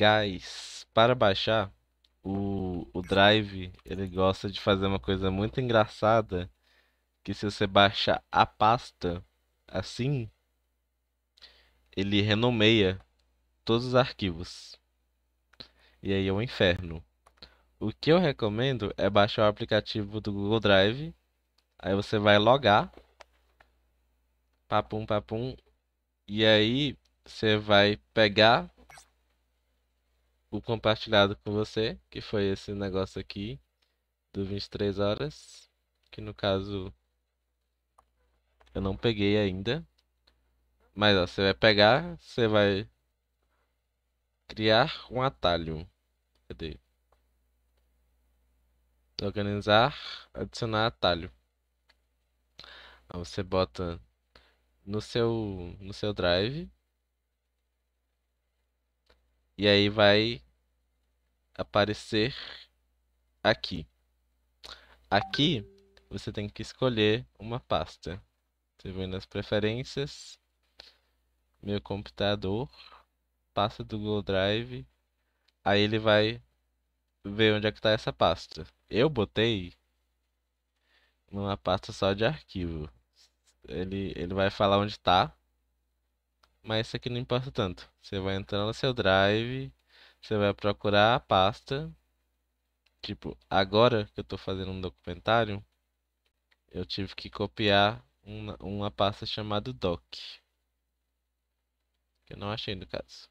Guys, para baixar o, o Drive, ele gosta de fazer uma coisa muito engraçada, que se você baixa a pasta assim, ele renomeia todos os arquivos. E aí é um inferno. O que eu recomendo é baixar o aplicativo do Google Drive. Aí você vai logar. Papum, papum. E aí você vai pegar o compartilhado com você, que foi esse negócio aqui do 23 horas, que no caso eu não peguei ainda. Mas ó, você vai pegar, você vai criar um atalho. Cadê? Organizar, adicionar atalho. Aí você bota no seu no seu drive e aí vai aparecer aqui. Aqui você tem que escolher uma pasta. Você vai nas preferências, meu computador, pasta do Google Drive. Aí ele vai ver onde é que está essa pasta. Eu botei numa pasta só de arquivo. Ele, ele vai falar onde está mas isso aqui não importa tanto. Você vai entrar no seu drive, você vai procurar a pasta. Tipo, agora que eu estou fazendo um documentário, eu tive que copiar uma, uma pasta chamada doc. Que eu não achei no caso.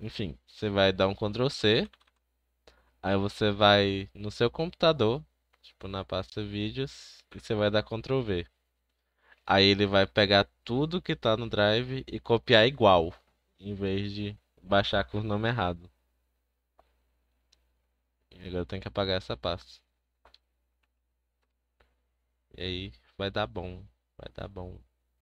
Enfim, você vai dar um Ctrl C. Aí você vai no seu computador, tipo na pasta vídeos, e você vai dar Ctrl V. Aí ele vai pegar tudo que tá no drive e copiar igual, em vez de baixar com o nome errado. E agora eu tenho que apagar essa pasta. E aí vai dar bom, vai dar bom.